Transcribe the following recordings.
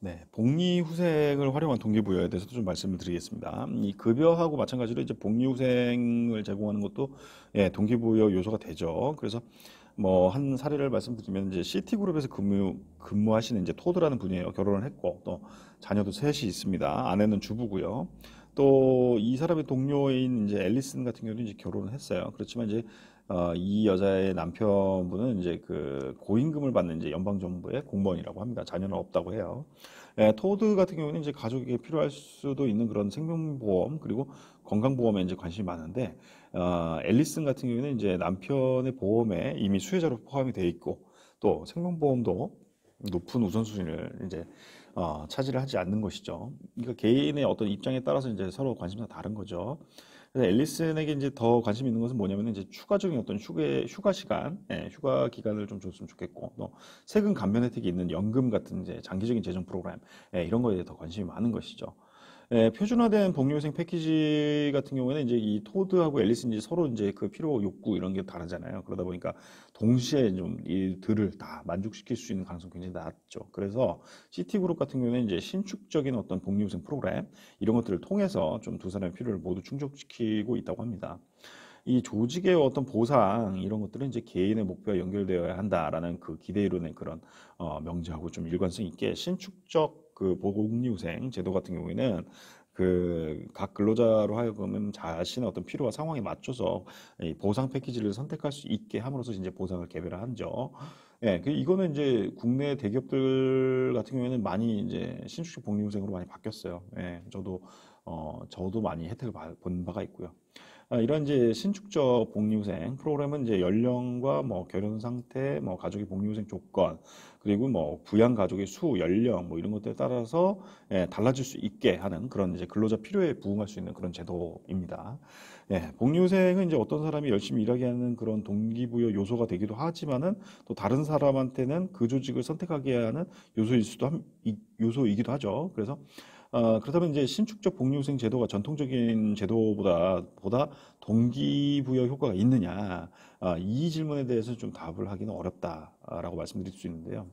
네, 복리후생을 활용한 동기부여에 대해서도 좀 말씀을 드리겠습니다. 이 급여하고 마찬가지로 이제 복리후생을 제공하는 것도 예, 동기부여 요소가 되죠. 그래서 뭐 한 사례를 말씀드리면 이제 시티그룹에서 근무 근무하시는 이제 토드라는 분이에요. 결혼을 했고 또 자녀도 셋이 있습니다. 아내는 주부고요. 또이 사람의 동료인 이제 앨리슨 같은 경우는 이제 결혼을 했어요. 그렇지만 이제 어, 이 여자의 남편분은 이제 그 고임금을 받는 이제 연방 정부의 공무원이라고 합니다. 자녀는 없다고 해요. 예, 토드 같은 경우는 이제 가족에게 필요할 수도 있는 그런 생명보험 그리고 건강보험에 이제 관심이 많은데 어, 앨리슨 같은 경우는 이제 남편의 보험에 이미 수혜자로 포함이 돼 있고 또 생명보험도 높은 우선순위를 이제 어, 차지를 하지 않는 것이죠. 그러니까 개인의 어떤 입장에 따라서 이제 서로 관심사 다른 거죠. 그래서 앨리슨에게 이제 더 관심 있는 것은 뭐냐면 이제 추가적인 어떤 휴게 휴가 시간, 예, 휴가 기간을 좀 줬으면 좋겠고, 또 세금 감면 혜택이 있는 연금 같은 이제 장기적인 재정 프로그램 예, 이런 거에 더 관심이 많은 것이죠. 예, 표준화된 복리후생 패키지 같은 경우에는 이제 이 토드하고 앨리스는 이제 서로 이제 그 필요 욕구 이런 게 다르잖아요. 그러다 보니까 동시에 좀 이들을 다 만족시킬 수 있는 가능성 굉장히 낮죠. 그래서 시티그룹 같은 경우는 이제 신축적인 어떤 복리후생 프로그램 이런 것들을 통해서 좀 두 사람의 필요를 모두 충족시키고 있다고 합니다. 이 조직의 어떤 보상 이런 것들은 이제 개인의 목표와 연결되어야 한다라는 그 기대로 낸 그런 어, 명제하고 좀 일관성 있게 신축적 그 보복리후생 제도 같은 경우에는 그 각 근로자로 하여금 자신의 어떤 필요와 상황에 맞춰서 이 보상 패키지를 선택할 수 있게 함으로써 이제 보상을 개별화한죠. 예, 그 이거는 이제 국내 대기업들 같은 경우에는 많이 이제 신축식 복리후생으로 많이 바뀌었어요. 예, 저도 어 저도 많이 혜택을 받, 본 바가 있고요. 아, 이런 이제 신축적 복리후생 프로그램은 이제 연령과 뭐 결혼 상태, 뭐 가족의 복리후생 조건, 그리고 뭐 부양 가족의 수, 연령 뭐 이런 것들에 따라서 예, 달라질 수 있게 하는 그런 이제 근로자 필요에 부응할 수 있는 그런 제도입니다. 예, 복리후생은 이제 어떤 사람이 열심히 일하게 하는 그런 동기부여 요소가 되기도 하지만은 또 다른 사람한테는 그 조직을 선택하게 하는 요소일 수도 함, 요소이기도 하죠. 그래서 어, 그렇다면 이제 신축적 복리후생 제도가 전통적인 제도보다 보다 동기부여 효과가 있느냐 어, 이 질문에 대해서 좀 답을 하기는 어렵다라고 말씀드릴 수 있는데요.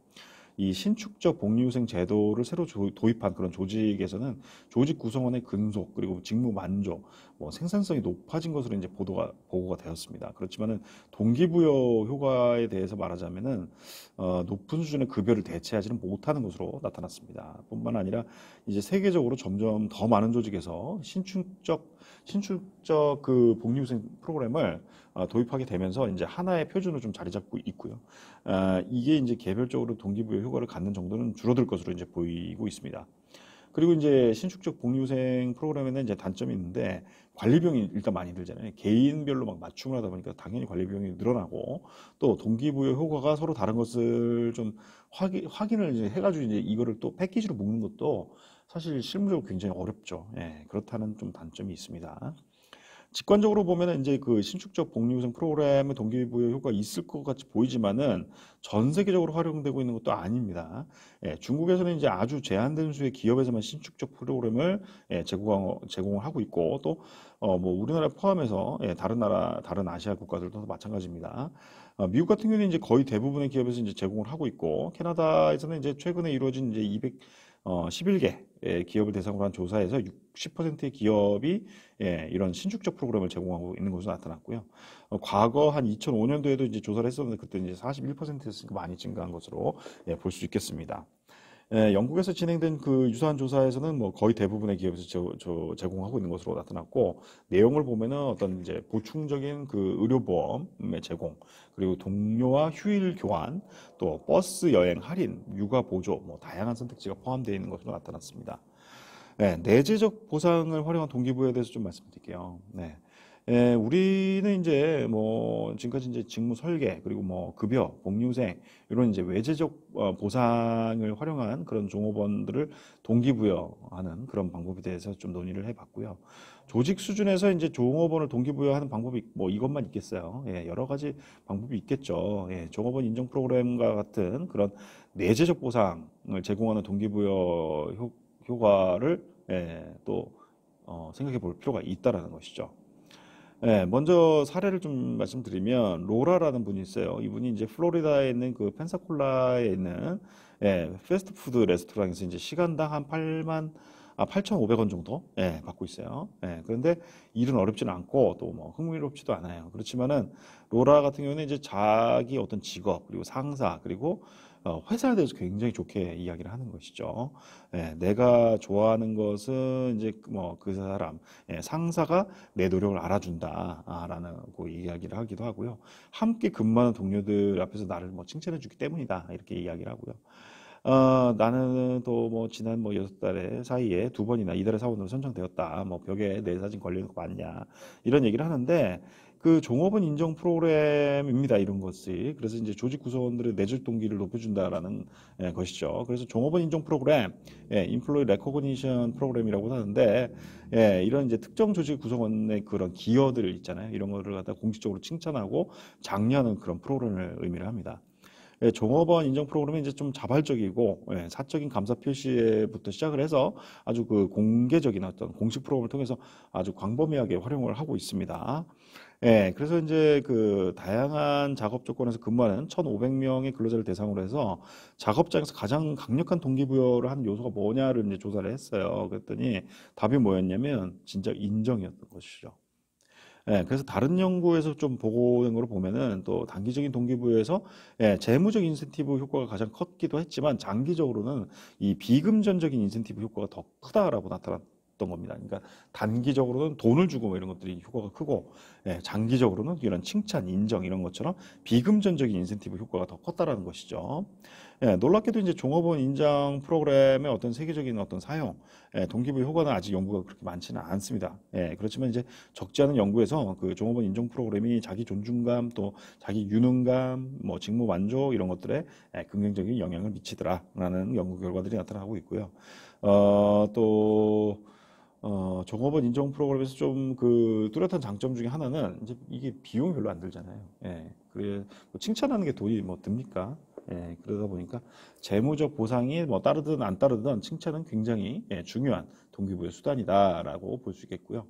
이 신축적 복리후생 제도를 새로 도입한 그런 조직에서는 조직 구성원의 근속 그리고 직무 만족, 뭐 생산성이 높아진 것으로 이제 보도가 보고가 되었습니다. 그렇지만은 동기부여 효과에 대해서 말하자면은 어, 높은 수준의 급여를 대체하지는 못하는 것으로 나타났습니다. 뿐만 아니라 이제 세계적으로 점점 더 많은 조직에서 신축적 신축적 그 복리후생 프로그램을 어, 도입하게 되면서 이제 하나의 표준으로 좀 자리 잡고 있고요. 어, 이게 이제 개별적으로 동기부여 효과를 갖는 정도는 줄어들 것으로 이제 보이고 있습니다. 그리고 이제 신축적 복리후생 프로그램에는 이제 단점이 있는데 관리 비용이 일단 많이 들잖아요. 개인별로 막 맞춤을 하다 보니까 당연히 관리 비용이 늘어나고 또 동기부여 효과가 서로 다른 것을 좀 확인, 확인을 이제 해가지고 이제 이거를 또 패키지로 묶는 것도 사실 실무적으로 굉장히 어렵죠. 예, 그렇다는 좀 단점이 있습니다. 직관적으로 보면 이제 그 신축적 복리후생 프로그램의 동기부여 효과가 있을 것 같이 보이지만은 전 세계적으로 활용되고 있는 것도 아닙니다. 예, 중국에서는 이제 아주 제한된 수의 기업에서만 신축적 프로그램을 예, 제공, 제공을 하고 있고 또, 어, 뭐 우리나라 포함해서 예, 다른 나라, 다른 아시아 국가들도 마찬가지입니다. 어, 미국 같은 경우는 이제 거의 대부분의 기업에서 이제 제공을 하고 있고 캐나다에서는 이제 최근에 이루어진 이제 211개 예, 기업을 대상으로 한 조사에서 60%의 기업이 예, 이런 신축적 프로그램을 제공하고 있는 것으로 나타났고요. 어, 과거 한 2005년도에도 이제 조사를 했었는데 그때 이제 41%였으니까 많이 증가한 것으로 예, 볼수 있겠습니다. 예, 영국에서 진행된 그 유사한 조사에서는 뭐 거의 대부분의 기업에서 저, 저 제공하고 있는 것으로 나타났고 내용을 보면은 어떤 이제 보충적인 그 의료보험의 제공 그리고 동료와 휴일 교환 또 버스 여행 할인 육아 보조 뭐 다양한 선택지가 포함되어 있는 것으로 나타났습니다. 네, 내재적 보상을 활용한 동기부여에 대해서 좀 말씀드릴게요. 네. 예, 우리는 이제 뭐 지금까지 이제 직무 설계 그리고 뭐 급여, 복류생 이런 이제 외재적 어, 보상을 활용한 그런 종업원들을 동기부여하는 그런 방법에 대해서 좀 논의를 해봤고요. 조직 수준에서 이제 종업원을 동기부여하는 방법이 뭐 이것만 있겠어요. 예, 여러 가지 방법이 있겠죠. 예, 종업원 인정 프로그램과 같은 그런 내재적 보상을 제공하는 동기부여 효, 과를 예, 또 어, 생각해 볼 필요가 있다라는 것이죠. 네, 먼저 사례를 좀 말씀드리면 로라라는 분이 있어요. 이분이 이제 플로리다에 있는 그 펜사콜라에 있는 예, 패스트푸드 레스토랑에서 이제 시간당 한 8만 아, 8,500원 정도 예, 받고 있어요. 예, 그런데 일은 어렵지는 않고 또 뭐 흥미롭지도 않아요. 그렇지만은 로라 같은 경우는 이제 자기 어떤 직업 그리고 상사 그리고 어, 회사에 대해서 굉장히 좋게 이야기를 하는 것이죠. 예, 내가 좋아하는 것은 이제 뭐 그 사람 예, 상사가 내 노력을 알아준다라고 는 이야기를 하기도 하고요. 함께 근무하는 동료들 앞에서 나를 뭐 칭찬해주기 때문이다 이렇게 이야기를 하고요. 어, 나는 또 뭐 지난 뭐 여섯 달에 사이에 두 번이나 이달의 사원으로 선정되었다. 뭐 벽에 내 사진 걸리는 거 맞냐. 이런 얘기를 하는데 그 종업원 인정 프로그램입니다. 이런 것이. 그래서 이제 조직 구성원들의 내질 동기를 높여준다라는 예, 것이죠. 그래서 종업원 인정 프로그램, 예, 인플로이 레코그니션 프로그램이라고 하는데 예, 이런 이제 특정 조직 구성원의 그런 기여들 있잖아요. 이런 거를 갖다 공식적으로 칭찬하고 장려하는 그런 프로그램을 의미를 합니다. 예, 종업원 인정 프로그램은 이제 좀 자발적이고 예, 사적인 감사 표시에부터 시작을 해서 아주 그 공개적인 어떤 공식 프로그램을 통해서 아주 광범위하게 활용을 하고 있습니다. 예, 그래서 이제 그 다양한 작업 조건에서 근무하는 1,500명의 근로자를 대상으로 해서 작업장에서 가장 강력한 동기부여를 한 요소가 뭐냐를 이제 조사를 했어요. 그랬더니 답이 뭐였냐면 진짜 인정이었던 것이죠. 예, 그래서 다른 연구에서 좀 보고된 걸 보면은 또 단기적인 동기부여에서 예, 재무적 인센티브 효과가 가장 컸기도 했지만 장기적으로는 이 비금전적인 인센티브 효과가 더 크다라고 나타났 다 있던 겁니다. 그러니까 단기적으로는 돈을 주고 뭐 이런 것들이 효과가 크고 예, 장기적으로는 이런 칭찬, 인정 이런 것처럼 비금전적인 인센티브 효과가 더 컸다라는 것이죠. 예, 놀랍게도 이제 종업원 인정 프로그램의 어떤 세계적인 어떤 사용, 예, 동기부여 효과는 아직 연구가 그렇게 많지는 않습니다. 예, 그렇지만 이제 적지 않은 연구에서 그 종업원 인정 프로그램이 자기 존중감 또 자기 유능감, 뭐 직무 만족 이런 것들에 예, 긍정적인 영향을 미치더라라는 연구 결과들이 나타나고 있고요. 어, 또 어, 종업원 인정 프로그램에서 좀 그 뚜렷한 장점 중에 하나는 이제 이게 비용이 별로 안 들잖아요. 예. 그래 뭐 칭찬하는 게 돈이 뭐 듭니까? 예. 그러다 보니까 재무적 보상이 뭐 따르든 안 따르든 칭찬은 굉장히 예, 중요한 동기부여 수단이다라고 볼 수 있겠고요.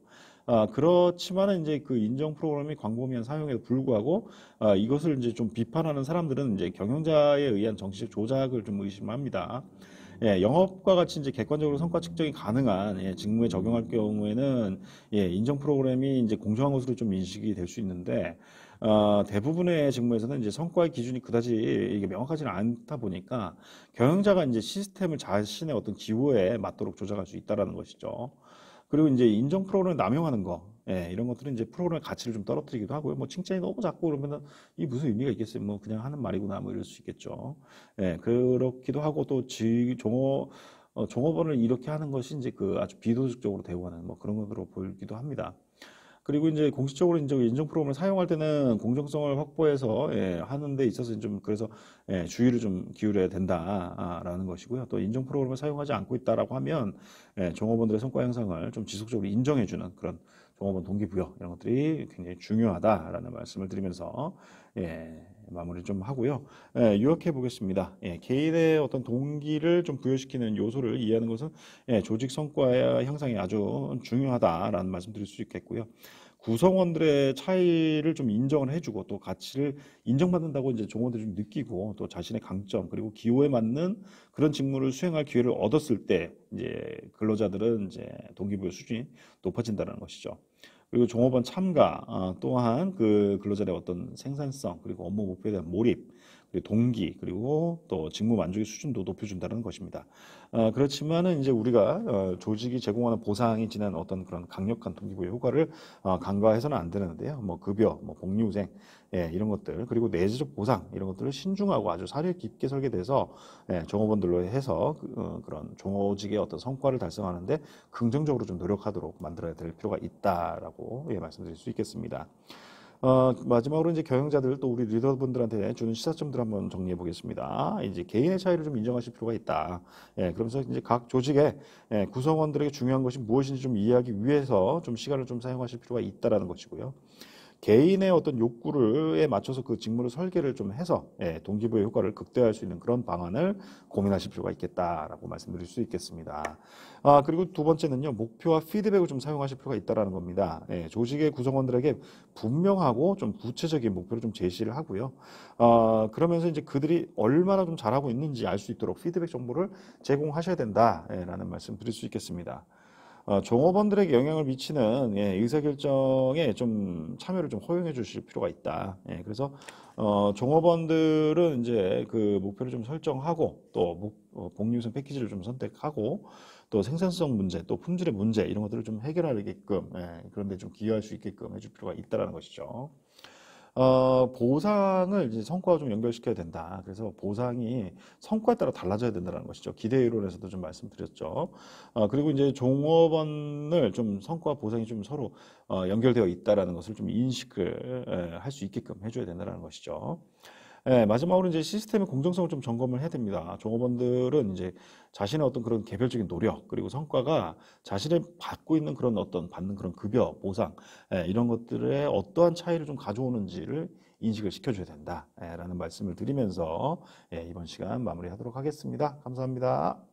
아, 그렇지만은 이제 그 인정 프로그램이 광범위한 사용에도 불구하고 아, 이것을 이제 좀 비판하는 사람들은 이제 경영자에 의한 정치적 조작을 좀 의심합니다. 예, 영업과 같이 이제 객관적으로 성과 측정이 가능한 예, 직무에 적용할 경우에는 예, 인정 프로그램이 이제 공정한 것으로 좀 인식이 될 수 있는데 어, 대부분의 직무에서는 이제 성과의 기준이 그다지 이게 명확하지는 않다 보니까 경영자가 이제 시스템을 자신의 어떤 기호에 맞도록 조작할 수 있다라는 것이죠. 그리고 이제 인정 프로그램을 남용하는 거 예, 이런 것들은 이제 프로그램의 가치를 좀 떨어뜨리기도 하고요. 뭐 칭찬이 너무 작고 그러면은 이 무슨 의미가 있겠어요. 뭐 그냥 하는 말이구나 뭐 이럴 수 있겠죠. 예, 그렇기도 하고 또 지, 종어 어, 종업원을 이렇게 하는 것이 이제 그 아주 비도덕적으로 대우하는 뭐 그런 것으로 보이기도 합니다. 그리고 이제 공식적으로 이제 인정 프로그램을 사용할 때는 공정성을 확보해서 예, 하는데 있어서 좀 그래서 예, 주의를 좀 기울여야 된다라는 것이고요. 또 인정 프로그램을 사용하지 않고 있다라고 하면 예, 종업원들의 성과 향상을 좀 지속적으로 인정해주는 그런 종업원 동기부여 이런 것들이 굉장히 중요하다라는 말씀을 드리면서 예, 마무리 좀 하고요. 예, 요약해 보겠습니다. 예, 개인의 어떤 동기를 좀 부여시키는 요소를 이해하는 것은 예, 조직 성과 의 향상이 아주 중요하다라는 말씀 드릴 수 있겠고요. 구성원들의 차이를 좀 인정을 해주고 또 가치를 인정받는다고 이제 종원들이 좀 느끼고 또 자신의 강점 그리고 기호에 맞는 그런 직무를 수행할 기회를 얻었을 때 이제 근로자들은 이제 동기부여 수준이 높아진다는 것이죠. 그리고 종업원 참가 어, 또한 그 근로자의 어떤 생산성 그리고 업무 목표에 대한 몰입 동기 그리고 또 직무 만족의 수준도 높여준다는 것입니다. 아, 그렇지만은 이제 우리가 어, 조직이 제공하는 보상이 지난 어떤 그런 강력한 동기부여 효과를 어, 과해서는안 되는데요. 뭐 급여, 뭐 복리후생 예, 이런 것들 그리고 내재적 보상 이런 것들을 신중하고 아주 사려 깊게 설계돼서 예, 종업원들로 해서 그, 어, 그런 종업직의 어떤 성과를 달성하는데 긍정적으로 좀 노력하도록 만들어야 될 필요가 있다라고 예, 말씀드릴 수 있겠습니다. 어, 마지막으로 이제 경영자들 또 우리 리더분들한테 주는 시사점들 한번 정리해 보겠습니다. 이제 개인의 차이를 좀 인정하실 필요가 있다. 예, 그러면서 이제 각 조직의 예, 구성원들에게 중요한 것이 무엇인지 좀 이해하기 위해서 좀 시간을 좀 사용하실 필요가 있다라는 것이고요. 개인의 어떤 욕구에 맞춰서 그 직무를 설계를 좀 해서 예, 동기부여 효과를 극대화할 수 있는 그런 방안을 고민하실 필요가 있겠다라고 말씀드릴 수 있겠습니다. 아, 그리고 두 번째는요, 목표와 피드백을 좀 사용하실 필요가 있다라는 겁니다. 예, 조직의 구성원들에게 분명하고 좀 구체적인 목표를 좀 제시를 하고요. 아, 그러면서 이제 그들이 얼마나 좀 잘하고 있는지 알 수 있도록 피드백 정보를 제공하셔야 된다라는 말씀 드릴 수 있겠습니다. 어, 종업원들에게 영향을 미치는 예, 의사결정에 좀 참여를 좀 허용해 주실 필요가 있다. 예, 그래서 어, 종업원들은 이제 그 목표를 좀 설정하고 또 목, 어, 복리우선 패키지를 좀 선택하고 또 생산성 문제, 또 품질의 문제 이런 것들을 좀 해결하게끔 예, 그런데 좀 기여할 수 있게끔 해줄 필요가 있다라는 것이죠. 어, 보상을 이제 성과와 좀 연결시켜야 된다. 그래서 보상이 성과에 따라 달라져야 된다는 것이죠. 기대 이론에서도 좀 말씀드렸죠. 어, 그리고 이제 종업원을 좀성과 보상이 좀 서로 어, 연결되어 있다라는 것을 좀 인식을 할 수 있게끔 해줘야 된다는 것이죠. 예, 마지막으로 이제 시스템의 공정성을 좀 점검을 해야 됩니다. 종업원들은 이제 자신의 어떤 그런 개별적인 노력 그리고 성과가 자신의 받고 있는 그런 어떤 받는 그런 급여 보상 네, 이런 것들의 어떠한 차이를 좀 가져오는지를 인식을 시켜줘야 된다라는 말씀을 드리면서 예, 이번 시간 마무리하도록 하겠습니다. 감사합니다.